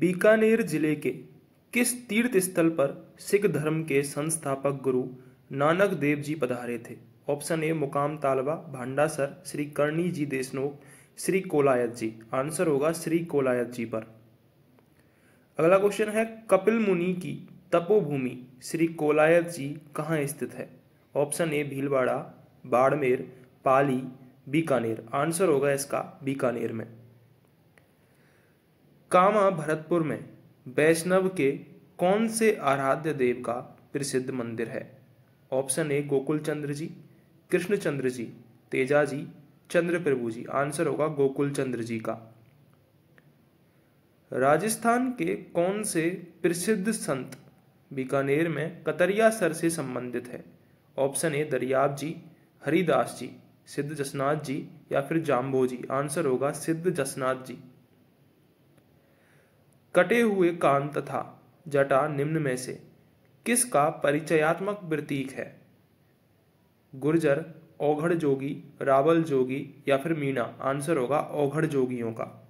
बीकानेर जिले के किस तीर्थ स्थल पर सिख धर्म के संस्थापक गुरु नानक देव जी पधारे थे option A Mukam Talwa Bhandasar Shri Karni ji Deshnok Shri Kolayat ji answer होगा श्री कोलायत जी पर अगला क्वेश्चन है कपिल मुनि की तपोभूमि श्री कोलायत जी कहाँ स्थित है option A Bhilwara Barmer Pali Bikaner answer होगा इसका बीकानेर में कामा भरतपुर में वैष्णव के कौन से आराध्य देव का प्रसिद्ध मंदिर है option A Gokul Chandra ji Krishna Chandra ji Teja ji Chandra Prabhu ji answer होगा गोकुल चंद्र जी का राजस्थान के कौन से प्रसिद्ध संत बीकानेर में कतरिया सर से संबंधित है ऑप्शन ए दरियाब जी हरिदास जी सिद्ध जसनाथ जी या फिर जाम्बो जी आंसर होगा सिद्ध जसनाथ जी कटे हुए कान तथा जटा निम्न में से किसका परिचयात्मक प्रतीक है गुर्जर ओघड़ जोगी रावल जोगी या फिर मीना आंसर होगा ओघड़ जोगियों का